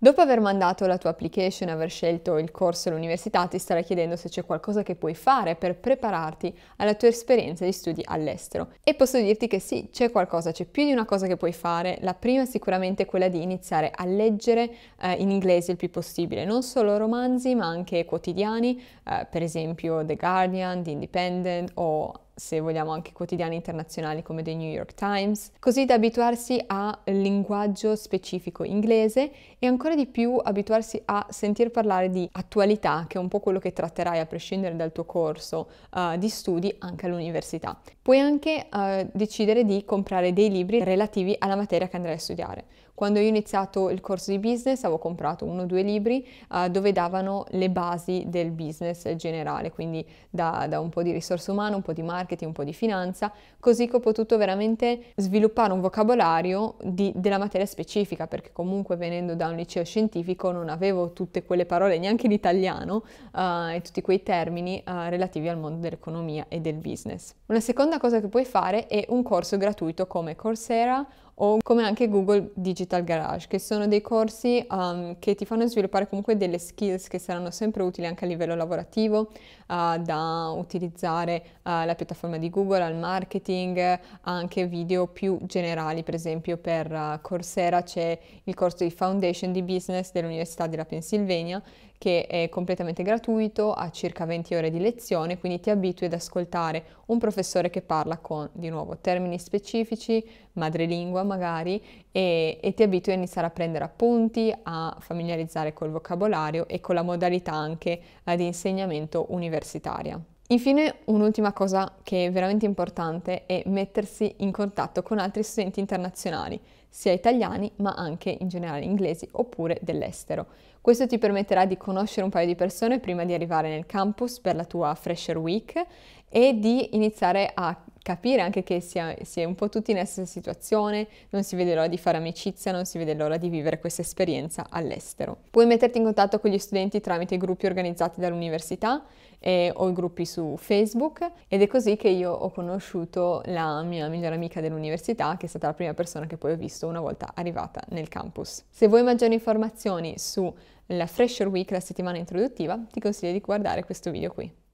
Dopo aver mandato la tua application aver scelto il corso all'università, ti starai chiedendo se c'è qualcosa che puoi fare per prepararti alla tua esperienza di studi all'estero. E posso dirti che sì, c'è qualcosa, c'è più di una cosa che puoi fare. La prima è sicuramente quella di iniziare a leggere eh, in inglese il più possibile, non solo romanzi ma anche quotidiani, eh, per esempio The Guardian, The Independent o se vogliamo anche quotidiani internazionali come The New York Times, così da abituarsi al linguaggio specifico inglese e ancora di più abituarsi a sentir parlare di attualità, che è un po' quello che tratterai a prescindere dal tuo corso uh, di studi anche all'università. Puoi anche uh, decidere di comprare dei libri relativi alla materia che andrai a studiare. Quando io ho iniziato il corso di business avevo comprato uno o due libri uh, dove davano le basi del business generale, quindi da, da un po' di risorse umane, un po' di marketing, un po' di finanza, così che ho potuto veramente sviluppare un vocabolario di, della materia specifica, perché comunque venendo da un liceo scientifico non avevo tutte quelle parole neanche in italiano uh, e tutti quei termini uh, relativi al mondo dell'economia e del business. Una seconda cosa che puoi fare è un corso gratuito come Coursera o come anche Google Digital Garage, che sono dei corsi um, che ti fanno sviluppare comunque delle skills che saranno sempre utili anche a livello lavorativo, uh, da utilizzare uh, la piattaforma di Google al marketing, anche video più generali, per esempio per uh, Coursera c'è il corso di Foundation di Business dell'Università della Pennsylvania che è completamente gratuito, ha circa 20 ore di lezione, quindi ti abitui ad ascoltare un professore che parla con, di nuovo, termini specifici, madrelingua magari, e, e ti abitui a iniziare a prendere appunti, a familiarizzare col vocabolario e con la modalità anche di insegnamento universitaria. Infine, un'ultima cosa che è veramente importante è mettersi in contatto con altri studenti internazionali, sia italiani ma anche in generale inglesi oppure dell'estero. Questo ti permetterà di conoscere un paio di persone prima di arrivare nel campus per la tua Fresher Week e di iniziare a capire anche che si è, si è un po' tutti nella stessa situazione, non si vede l'ora di fare amicizia, non si vede l'ora di vivere questa esperienza all'estero. Puoi metterti in contatto con gli studenti tramite i gruppi organizzati dall'università eh, o i gruppi su Facebook ed è così che io ho conosciuto la mia migliore amica dell'università che è stata la prima persona che poi ho visto una volta arrivata nel campus. Se vuoi maggiori informazioni sulla Fresher Week, la settimana introduttiva, ti consiglio di guardare questo video qui.